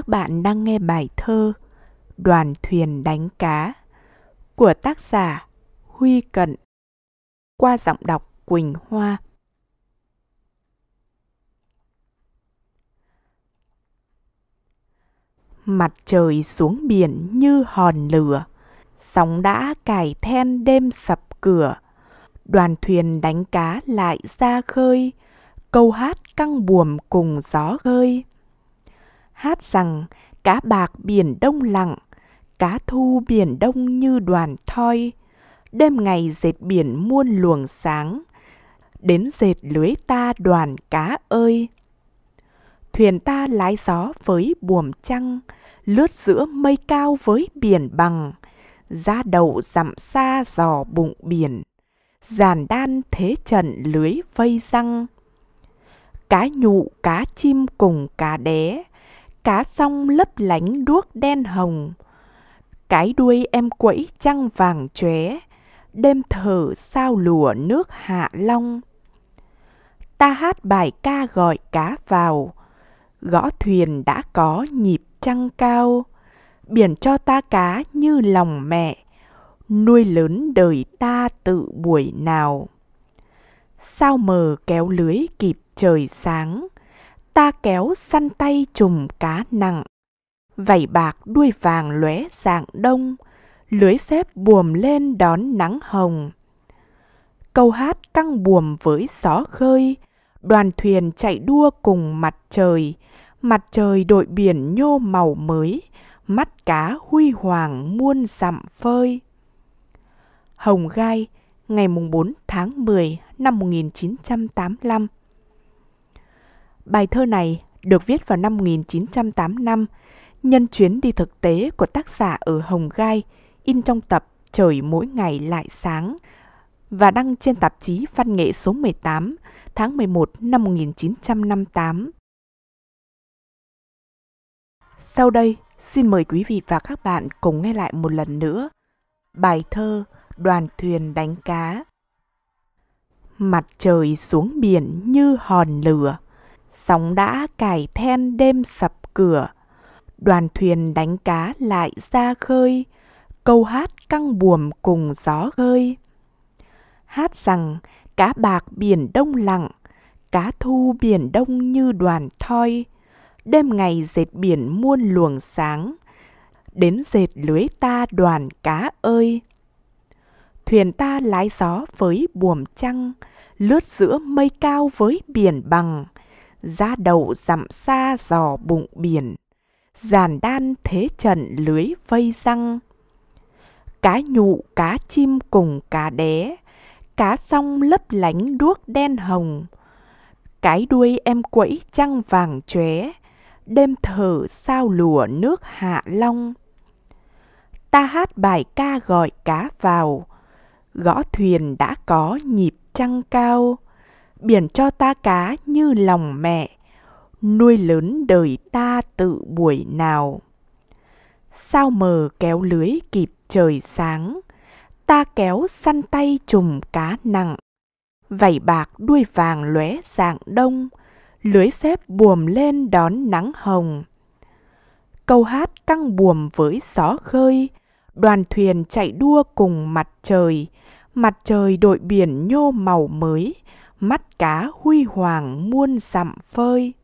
các bạn đang nghe bài thơ Đoàn thuyền đánh cá của tác giả Huy Cận qua giọng đọc Quỳnh Hoa. Mặt trời xuống biển như hòn lửa, sóng đã cài then đêm sập cửa. Đoàn thuyền đánh cá lại ra khơi, câu hát căng buồm cùng gió gơi hát rằng cá bạc biển đông lặng, cá thu biển đông như đoàn thoi, đêm ngày dệt biển muôn luồng sáng, đến dệt lưới ta đoàn cá ơi. Thuyền ta lái gió với buồm trăng, lướt giữa mây cao với biển bằng, ra đầu dặm xa giò bụng biển, giàn đan thế trận lưới vây răng. Cá nhụ, cá chim cùng cá đé, cá song lấp lánh đuốc đen hồng cái đuôi em quẫy trăng vàng chóe đêm thở sao lùa nước hạ long ta hát bài ca gọi cá vào gõ thuyền đã có nhịp trăng cao biển cho ta cá như lòng mẹ nuôi lớn đời ta tự buổi nào sao mờ kéo lưới kịp trời sáng ta kéo săn tay trùm cá nặng. Vảy bạc đuôi vàng lóe dạng đông, lưới xếp buồm lên đón nắng hồng. Câu hát căng buồm với gió khơi, đoàn thuyền chạy đua cùng mặt trời, mặt trời đội biển nhô màu mới, mắt cá huy hoàng muôn dặm phơi. Hồng Gai, ngày 4 tháng 10 năm 1985 Bài thơ này được viết vào năm 1985, nhân chuyến đi thực tế của tác giả ở Hồng Gai, in trong tập Trời mỗi ngày lại sáng và đăng trên tạp chí Văn nghệ số 18 tháng 11 năm 1958. Sau đây, xin mời quý vị và các bạn cùng nghe lại một lần nữa bài thơ Đoàn thuyền đánh cá. Mặt trời xuống biển như hòn lửa, Sóng đã cài then đêm sập cửa Đoàn thuyền đánh cá lại ra khơi Câu hát căng buồm cùng gió khơi Hát rằng cá bạc biển đông lặng Cá thu biển đông như đoàn thoi Đêm ngày dệt biển muôn luồng sáng Đến dệt lưới ta đoàn cá ơi Thuyền ta lái gió với buồm trăng Lướt giữa mây cao với biển bằng ra đầu dặm xa giò bụng biển, giàn đan thế trận lưới vây răng. Cá nhụ, cá chim cùng cá đé, cá song lấp lánh đuốc đen hồng. Cái đuôi em quẫy trăng vàng chóe, đêm thở sao lùa nước hạ long. Ta hát bài ca gọi cá vào, gõ thuyền đã có nhịp trăng cao biển cho ta cá như lòng mẹ nuôi lớn đời ta tự buổi nào sao mờ kéo lưới kịp trời sáng ta kéo săn tay chùm cá nặng vảy bạc đuôi vàng lóe dạng đông lưới xếp buồm lên đón nắng hồng câu hát căng buồm với gió khơi đoàn thuyền chạy đua cùng mặt trời mặt trời đội biển nhô màu mới mắt cá huy hoàng muôn dặm phơi